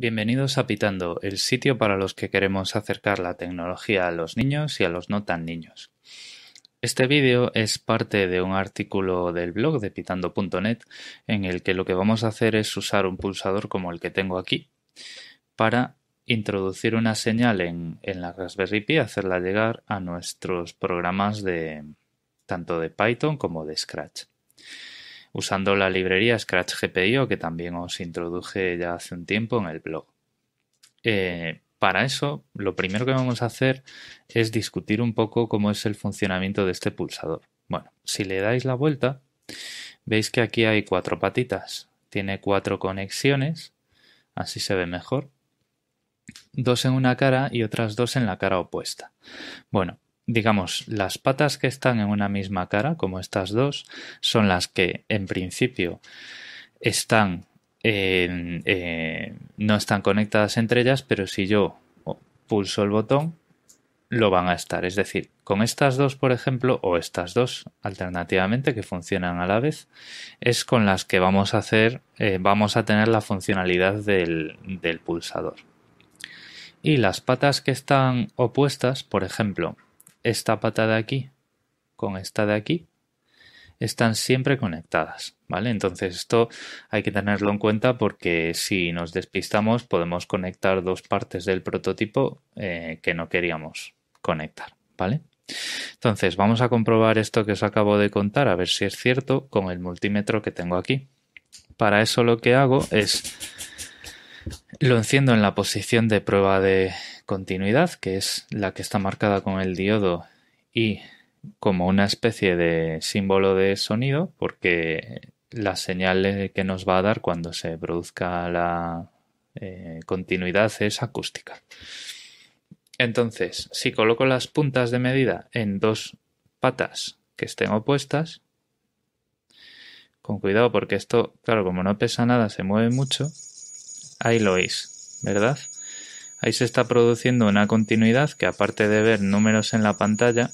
Bienvenidos a Pitando, el sitio para los que queremos acercar la tecnología a los niños y a los no tan niños. Este vídeo es parte de un artículo del blog de pitando.net en el que lo que vamos a hacer es usar un pulsador como el que tengo aquí para introducir una señal en, la Raspberry Pi y hacerla llegar a nuestros programas de tanto de Python como de Scratch usando la librería Scratch GPIO que también os introduje ya hace un tiempo en el blog. Eh, para eso, lo primero que vamos a hacer es discutir un poco cómo es el funcionamiento de este pulsador. Bueno, si le dais la vuelta, veis que aquí hay cuatro patitas. Tiene cuatro conexiones, así se ve mejor. Dos en una cara y otras dos en la cara opuesta. Bueno, digamos, las patas que están en una misma cara, como estas dos, son las que en principio están, eh, no están conectadas entre ellas, pero si yo pulso el botón, lo van a estar. Es decir, con estas dos, por ejemplo, o estas dos alternativamente que funcionan a la vez, es con las que vamos a hacer, eh, vamos a tener la funcionalidad del pulsador. Y las patas que están opuestas, por ejemplo, esta pata de aquí con esta de aquí están siempre conectadas, ¿vale? Entonces esto hay que tenerlo en cuenta porque si nos despistamos podemos conectar dos partes del prototipo eh, que no queríamos conectar, ¿vale? Entonces vamos a comprobar esto que os acabo de contar a ver si es cierto con el multímetro que tengo aquí. Para eso lo que hago es lo enciendo en la posición de prueba de continuidad, que es la que está marcada con el diodo y como una especie de símbolo de sonido, porque la señal que nos va a dar cuando se produzca la eh, continuidad es acústica. Entonces, si coloco las puntas de medida en dos patas que estén opuestas, con cuidado porque esto, claro, como no pesa nada, se mueve mucho, ahí lo oís, ¿verdad? Ahí se está produciendo una continuidad que aparte de ver números en la pantalla,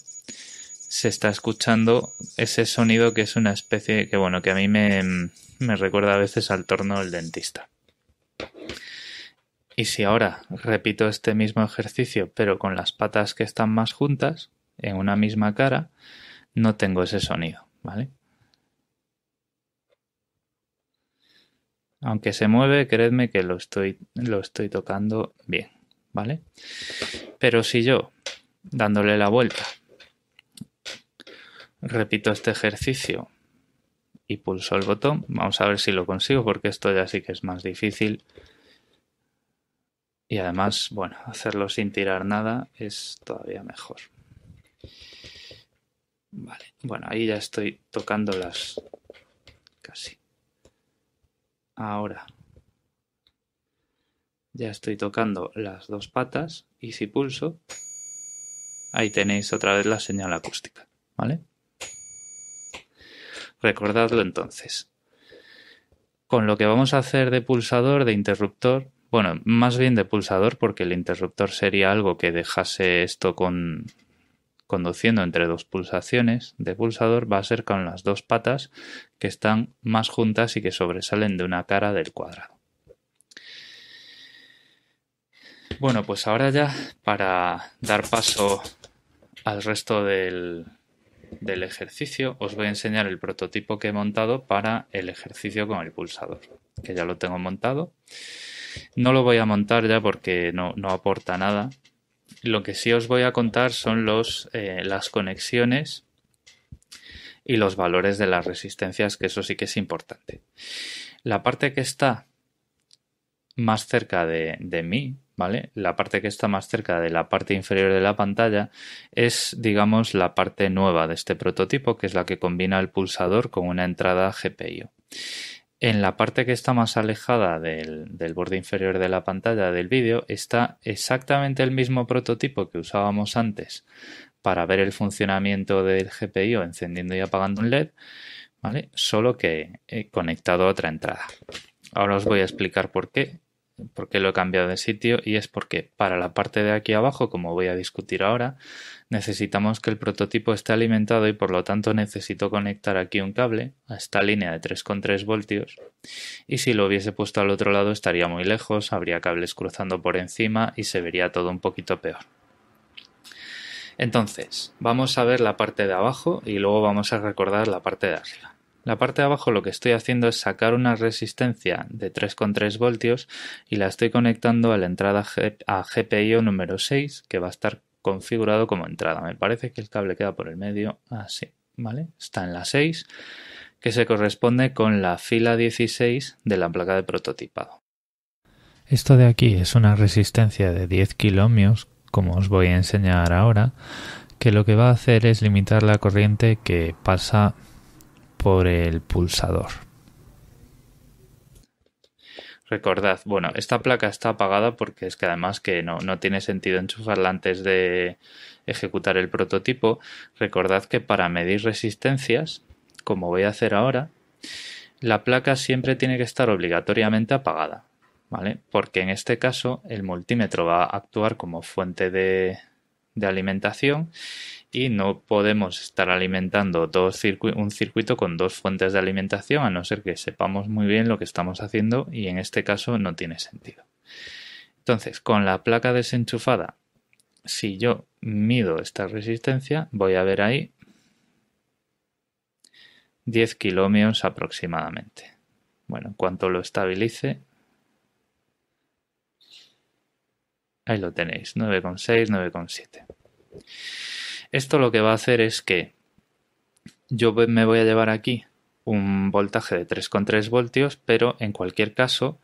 se está escuchando ese sonido que es una especie que, bueno, que a mí me, me recuerda a veces al torno del dentista. Y si ahora repito este mismo ejercicio, pero con las patas que están más juntas, en una misma cara, no tengo ese sonido, ¿vale? Aunque se mueve, creedme que lo estoy, tocando bien, ¿vale? Pero si yo, dándole la vuelta, repito este ejercicio y pulso el botón, vamos a ver si lo consigo porque esto ya sí que es más difícil. Y además, bueno, hacerlo sin tirar nada es todavía mejor. Vale, bueno, ahí ya estoy tocando las... casi ahora. Ya estoy tocando las dos patas y si pulso, ahí tenéis otra vez la señal acústica, ¿vale? Recordadlo entonces. Con lo que vamos a hacer de pulsador, de interruptor, bueno, más bien de pulsador porque el interruptor sería algo que dejase esto con, conduciendo entre dos pulsaciones de pulsador va a ser con las dos patas que están más juntas y que sobresalen de una cara del cuadrado. Bueno, pues ahora ya para dar paso al resto del, del, ejercicio, os voy a enseñar el prototipo que he montado para el ejercicio con el pulsador, que ya lo tengo montado. No lo voy a montar ya porque no, no aporta nada, lo que sí os voy a contar son los, eh, las conexiones y los valores de las resistencias, que eso sí que es importante. La parte que está más cerca de, de mí, ¿vale? La parte que está más cerca de la parte inferior de la pantalla es, digamos, la parte nueva de este prototipo, que es la que combina el pulsador con una entrada GPIO. En la parte que está más alejada del, borde inferior de la pantalla del vídeo está exactamente el mismo prototipo que usábamos antes para ver el funcionamiento del GPIO encendiendo y apagando un LED, ¿vale? solo que he conectado a otra entrada. Ahora os voy a explicar por qué porque lo he cambiado de sitio y es porque para la parte de aquí abajo, como voy a discutir ahora, necesitamos que el prototipo esté alimentado y por lo tanto necesito conectar aquí un cable a esta línea de 3,3 voltios y si lo hubiese puesto al otro lado estaría muy lejos, habría cables cruzando por encima y se vería todo un poquito peor. Entonces, vamos a ver la parte de abajo y luego vamos a recordar la parte de arriba. La parte de abajo lo que estoy haciendo es sacar una resistencia de 3,3 voltios y la estoy conectando a la entrada a GPIO número 6 que va a estar configurado como entrada. Me parece que el cable queda por el medio así, ah, ¿vale? Está en la 6 que se corresponde con la fila 16 de la placa de prototipado. Esto de aquí es una resistencia de 10 kΩ, como os voy a enseñar ahora, que lo que va a hacer es limitar la corriente que pasa por el pulsador. Recordad, bueno, esta placa está apagada porque es que además que no, no tiene sentido enchufarla antes de ejecutar el prototipo. Recordad que para medir resistencias, como voy a hacer ahora, la placa siempre tiene que estar obligatoriamente apagada, ¿vale? Porque en este caso el multímetro va a actuar como fuente de, de alimentación y no podemos estar alimentando dos un circuito con dos fuentes de alimentación a no ser que sepamos muy bien lo que estamos haciendo y en este caso no tiene sentido. Entonces, con la placa desenchufada, si yo mido esta resistencia, voy a ver ahí 10 kilómetros aproximadamente. Bueno, en cuanto lo estabilice, ahí lo tenéis, 9,6, 9,7. Esto lo que va a hacer es que yo me voy a llevar aquí un voltaje de 3,3 voltios, pero en cualquier caso,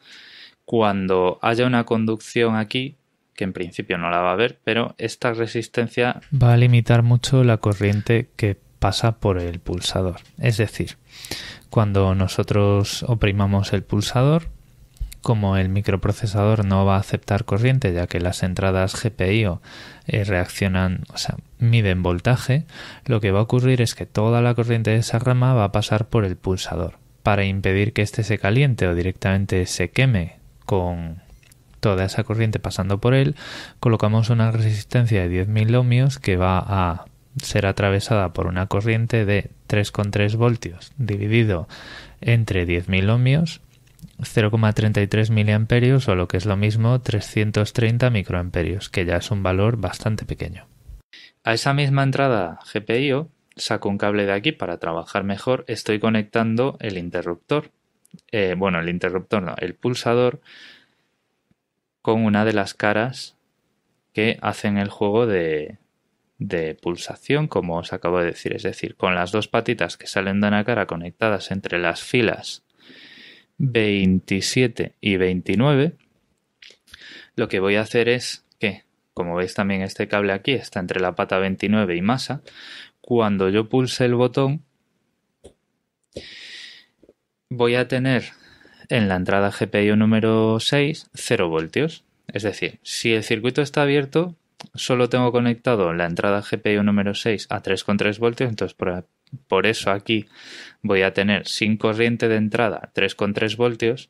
cuando haya una conducción aquí, que en principio no la va a haber, pero esta resistencia va a limitar mucho la corriente que pasa por el pulsador. Es decir, cuando nosotros oprimamos el pulsador, como el microprocesador no va a aceptar corriente ya que las entradas GPIO eh, reaccionan, o sea, miden voltaje, lo que va a ocurrir es que toda la corriente de esa rama va a pasar por el pulsador para impedir que éste se caliente o directamente se queme con toda esa corriente pasando por él, colocamos una resistencia de 10.000 ohmios que va a ser atravesada por una corriente de 3,3 voltios dividido entre 10.000 ohmios 0,33 miliamperios o lo que es lo mismo 330 microamperios, que ya es un valor bastante pequeño. A esa misma entrada GPIO saco un cable de aquí para trabajar mejor, estoy conectando el interruptor, eh, bueno, el interruptor no, el pulsador con una de las caras que hacen el juego de, de pulsación, como os acabo de decir, es decir, con las dos patitas que salen de una cara conectadas entre las filas 27 y 29, lo que voy a hacer es que, como veis también este cable aquí está entre la pata 29 y masa, cuando yo pulse el botón voy a tener en la entrada GPIO número 6 0 voltios. Es decir, si el circuito está abierto, solo tengo conectado la entrada GPU número 6 a 3,3 voltios, entonces por, por, eso aquí voy a tener sin corriente de entrada 3,3 voltios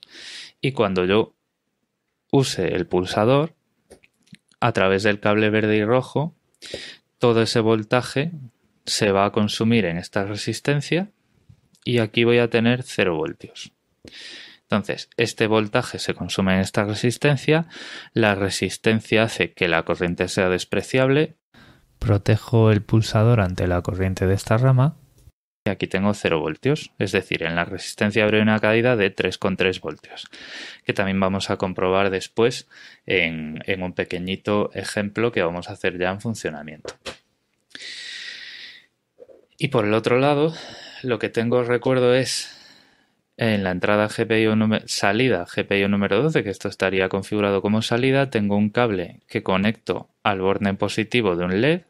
y cuando yo use el pulsador a través del cable verde y rojo, todo ese voltaje se va a consumir en esta resistencia y aquí voy a tener 0 voltios. Entonces, este voltaje se consume en esta resistencia, la resistencia hace que la corriente sea despreciable, protejo el pulsador ante la corriente de esta rama, y aquí tengo 0 voltios, es decir, en la resistencia habrá una caída de 3,3 voltios, que también vamos a comprobar después en, un pequeñito ejemplo que vamos a hacer ya en funcionamiento. Y por el otro lado, lo que tengo recuerdo es en la entrada GPIO salida GPIO número 12, que esto estaría configurado como salida, tengo un cable que conecto al borde positivo de un LED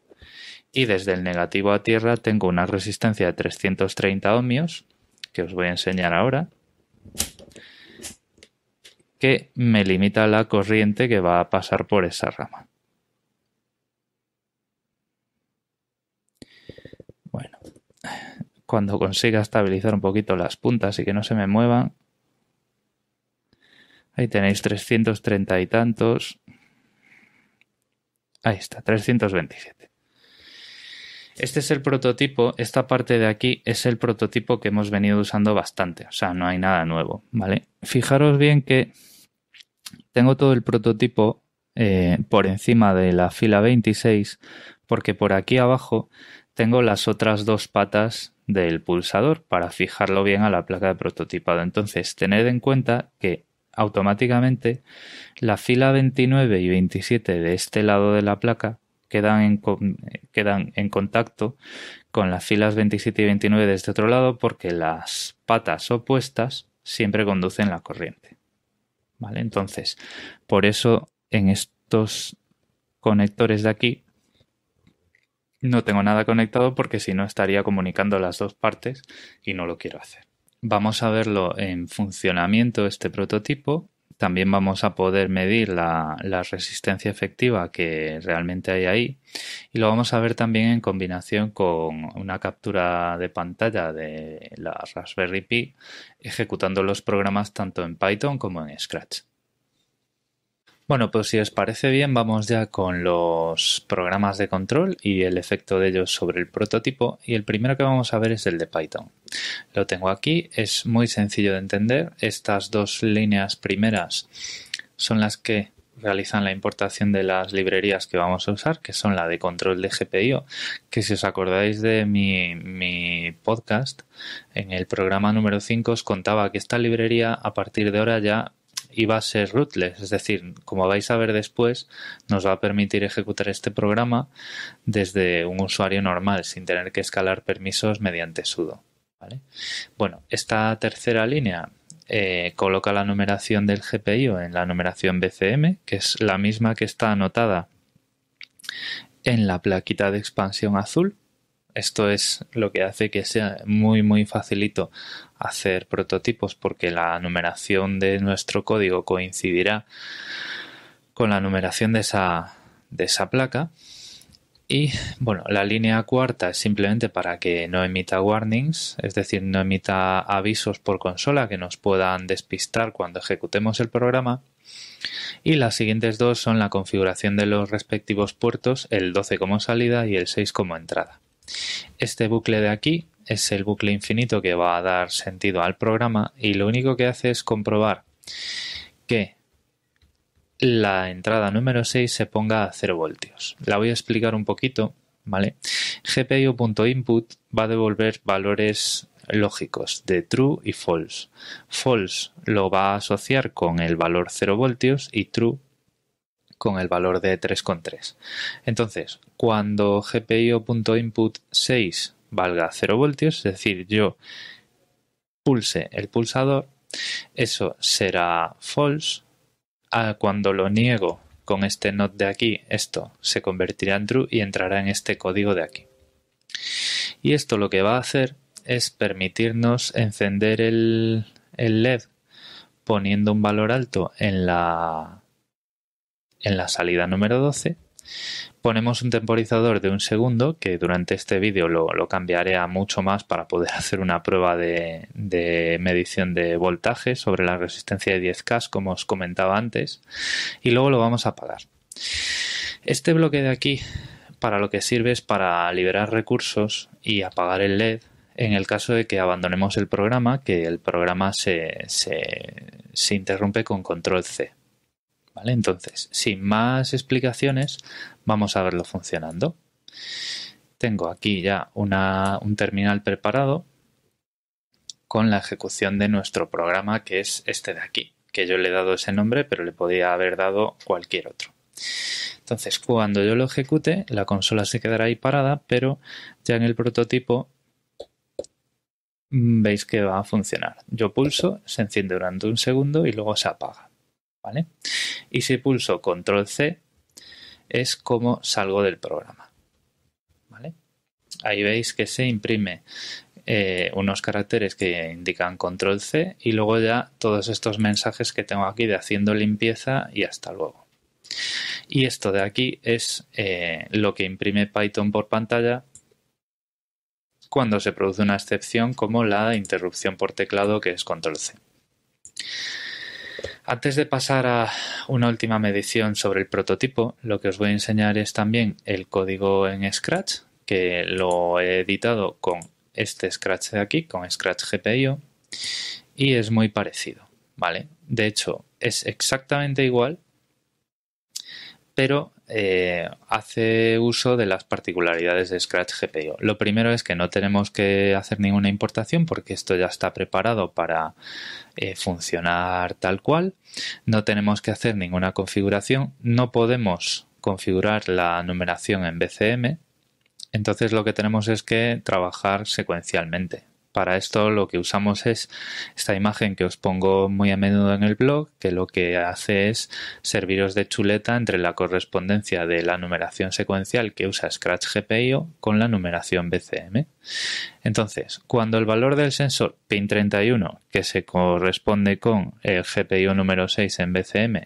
y desde el negativo a tierra tengo una resistencia de 330 ohmios, que os voy a enseñar ahora, que me limita la corriente que va a pasar por esa rama. cuando consiga estabilizar un poquito las puntas y que no se me muevan. Ahí tenéis 330 y tantos. Ahí está, 327. Este es el prototipo, esta parte de aquí es el prototipo que hemos venido usando bastante, o sea, no hay nada nuevo, ¿vale? Fijaros bien que tengo todo el prototipo eh, por encima de la fila 26 porque por aquí abajo tengo las otras dos patas del pulsador para fijarlo bien a la placa de prototipado. Entonces, tened en cuenta que automáticamente la fila 29 y 27 de este lado de la placa quedan en, quedan en contacto con las filas 27 y 29 de este otro lado porque las patas opuestas siempre conducen la corriente. ¿Vale? Entonces, por eso en estos conectores de aquí no tengo nada conectado porque si no estaría comunicando las dos partes y no lo quiero hacer. Vamos a verlo en funcionamiento este prototipo. También vamos a poder medir la, resistencia efectiva que realmente hay ahí. Y lo vamos a ver también en combinación con una captura de pantalla de la Raspberry Pi ejecutando los programas tanto en Python como en Scratch. Bueno, pues si os parece bien, vamos ya con los programas de control y el efecto de ellos sobre el prototipo. Y el primero que vamos a ver es el de Python. Lo tengo aquí, es muy sencillo de entender. Estas dos líneas primeras son las que realizan la importación de las librerías que vamos a usar, que son la de control de GPIO, que si os acordáis de mi, mi podcast, en el programa número 5 os contaba que esta librería a partir de ahora ya y va a ser rootless, es decir, como vais a ver después, nos va a permitir ejecutar este programa desde un usuario normal, sin tener que escalar permisos mediante sudo. Bueno, esta tercera línea eh, coloca la numeración del GPIO en la numeración BCM, que es la misma que está anotada en la plaquita de expansión azul esto es lo que hace que sea muy muy facilito hacer prototipos porque la numeración de nuestro código coincidirá con la numeración de esa, de esa placa. Y bueno, la línea cuarta es simplemente para que no emita warnings, es decir, no emita avisos por consola que nos puedan despistar cuando ejecutemos el programa. Y las siguientes dos son la configuración de los respectivos puertos, el 12 como salida y el 6 como entrada. Este bucle de aquí es el bucle infinito que va a dar sentido al programa y lo único que hace es comprobar que la entrada número 6 se ponga a 0 voltios. La voy a explicar un poquito, ¿vale? GPIO.input va a devolver valores lógicos de true y false. False lo va a asociar con el valor 0 voltios y true con el valor de 3,3. Entonces, cuando gpio.input 6 valga 0 voltios, es decir, yo pulse el pulsador, eso será false. Ah, cuando lo niego con este not de aquí, esto se convertirá en true y entrará en este código de aquí. Y esto lo que va a hacer es permitirnos encender el, el LED poniendo un valor alto en la, en la salida número 12 ponemos un temporizador de un segundo, que durante este vídeo lo, cambiaré a mucho más para poder hacer una prueba de, medición de voltaje sobre la resistencia de 10K, como os comentaba antes, y luego lo vamos a apagar. Este bloque de aquí, para lo que sirve es para liberar recursos y apagar el LED en el caso de que abandonemos el programa, que el programa se interrumpe con control C. Entonces, sin más explicaciones, vamos a verlo funcionando. Tengo aquí ya un terminal preparado con la ejecución de nuestro programa, que es este de aquí, que yo le he dado ese nombre, pero le podía haber dado cualquier otro. Entonces, cuando yo lo ejecute, la consola se quedará ahí parada, pero ya en el prototipo veis que va a funcionar. Yo pulso, se enciende durante un segundo y luego se apaga. Y si pulso control C, es como salgo del programa, Ahí veis que se imprime eh, unos caracteres que indican control C y luego ya todos estos mensajes que tengo aquí de haciendo limpieza y hasta luego. Y esto de aquí es eh, lo que imprime Python por pantalla cuando se produce una excepción como la interrupción por teclado que es control C. Antes de pasar a una última medición sobre el prototipo, lo que os voy a enseñar es también el código en Scratch, que lo he editado con este Scratch de aquí, con Scratch GPIO, y es muy parecido, ¿vale? De hecho, es exactamente igual pero eh, hace uso de las particularidades de Scratch GPIO. Lo primero es que no tenemos que hacer ninguna importación porque esto ya está preparado para eh, funcionar tal cual. No tenemos que hacer ninguna configuración. No podemos configurar la numeración en BCM. Entonces lo que tenemos es que trabajar secuencialmente. Para esto lo que usamos es esta imagen que os pongo muy a menudo en el blog, que lo que hace es serviros de chuleta entre la correspondencia de la numeración secuencial que usa Scratch GPIO con la numeración BCM. Entonces, cuando el valor del sensor PIN31, que se corresponde con el GPIO número 6 en BCM,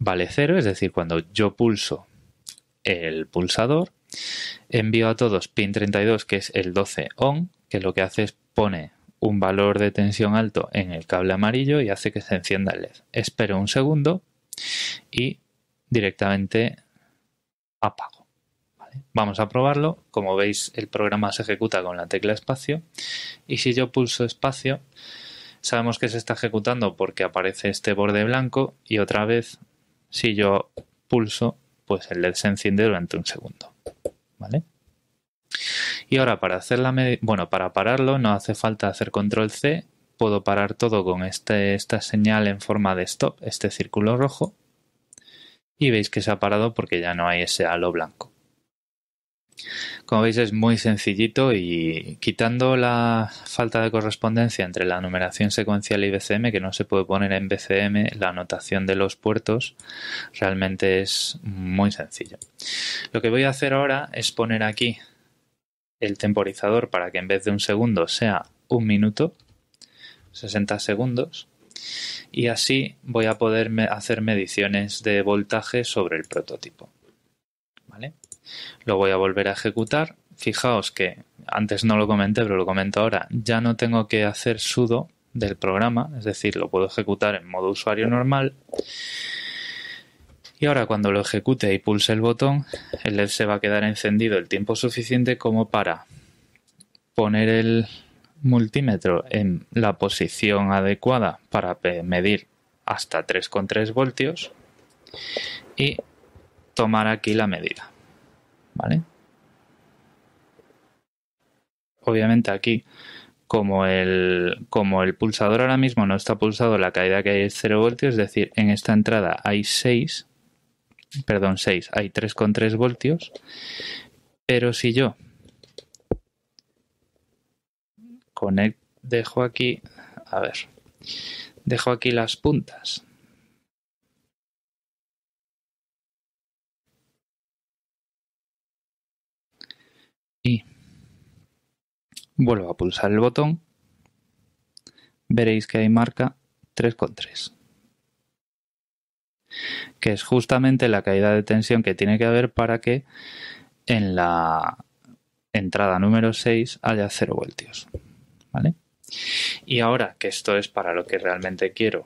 vale 0, es decir, cuando yo pulso el pulsador, envío a todos pin 32, que es el 12 on, que lo que hace es pone un valor de tensión alto en el cable amarillo y hace que se encienda el LED. Espero un segundo y directamente apago. Vamos a probarlo. Como veis, el programa se ejecuta con la tecla espacio y si yo pulso espacio, sabemos que se está ejecutando porque aparece este borde blanco y otra vez, si yo pulso, pues el LED se enciende durante un segundo. Y ahora para hacer la bueno, para pararlo no hace falta hacer control C, puedo parar todo con este, esta señal en forma de stop, este círculo rojo, y veis que se ha parado porque ya no hay ese halo blanco. Como veis es muy sencillito y quitando la falta de correspondencia entre la numeración secuencial y BCM, que no se puede poner en BCM la anotación de los puertos, realmente es muy sencillo. Lo que voy a hacer ahora es poner aquí el temporizador para que en vez de un segundo sea un minuto, 60 segundos, y así voy a poder hacer mediciones de voltaje sobre el prototipo. ¿Vale? Lo voy a volver a ejecutar. Fijaos que antes no lo comenté, pero lo comento ahora. Ya no tengo que hacer sudo del programa, es decir, lo puedo ejecutar en modo usuario normal. Y ahora cuando lo ejecute y pulse el botón, el LED se va a quedar encendido el tiempo suficiente como para poner el multímetro en la posición adecuada para medir hasta 3,3 voltios y tomar aquí la medida. ¿vale? Obviamente aquí, como el, como el pulsador ahora mismo no está pulsado, la caída que hay es 0 voltios, es decir, en esta entrada hay 6, perdón, 6, hay 3,3 voltios, pero si yo dejo aquí, a ver, dejo aquí las puntas Vuelvo a pulsar el botón. Veréis que hay marca 3,3 que es justamente la caída de tensión que tiene que haber para que en la entrada número 6 haya 0 voltios. ¿Vale? Y ahora que esto es para lo que realmente quiero,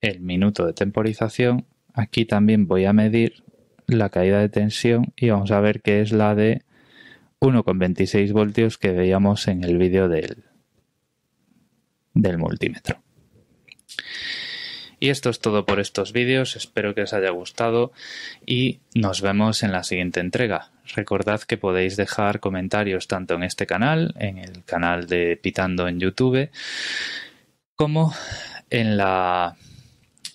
el minuto de temporización, aquí también voy a medir la caída de tensión y vamos a ver que es la de 1,26 voltios que veíamos en el vídeo del, del multímetro. Y esto es todo por estos vídeos, espero que os haya gustado y nos vemos en la siguiente entrega. Recordad que podéis dejar comentarios tanto en este canal, en el canal de Pitando en YouTube, como en la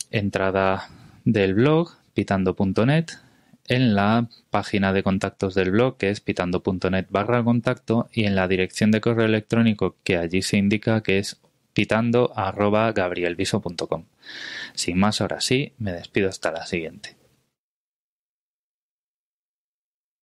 entrada del blog pitando.net en la página de contactos del blog que es pitando.net barra contacto y en la dirección de correo electrónico que allí se indica que es pitando@gabrielviso.com Sin más, ahora sí, me despido hasta la siguiente.